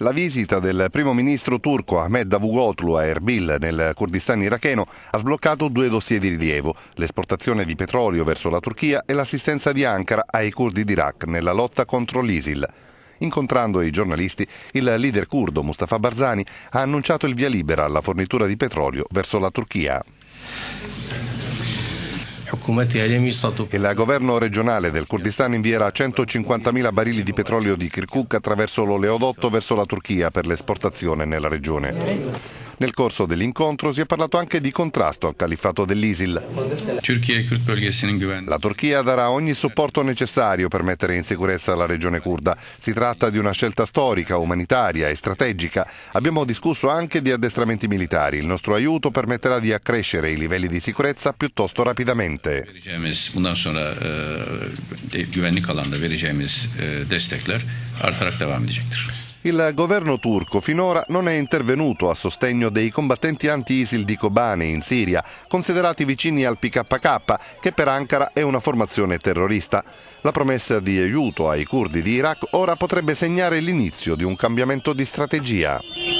La visita del primo ministro turco Ahmed Davugoglu a Erbil nel Kurdistan iracheno ha sbloccato due dossier di rilievo, l'esportazione di petrolio verso la Turchia e l'assistenza di Ankara ai curdi d'Iraq nella lotta contro l'ISIL. Incontrando i giornalisti, il leader curdo Mustafa Barzani ha annunciato il via libera alla fornitura di petrolio verso la Turchia. Ecco, Il governo regionale del Kurdistan invierà 150.000 barili di petrolio di Kirkuk attraverso l'oleodotto verso la Turchia per l'esportazione nella regione. Nel corso dell'incontro si è parlato anche di contrasto al califfato dell'ISIL. La Turchia darà ogni supporto necessario per mettere in sicurezza la regione kurda. Si tratta di una scelta storica, umanitaria e strategica. Abbiamo discusso anche di addestramenti militari. Il nostro aiuto permetterà di accrescere i livelli di sicurezza piuttosto rapidamente. Bundan il governo turco finora non è intervenuto a sostegno dei combattenti anti-ISIL di Kobane in Siria, considerati vicini al PKK, che per Ankara è una formazione terrorista. La promessa di aiuto ai curdi di Iraq ora potrebbe segnare l'inizio di un cambiamento di strategia.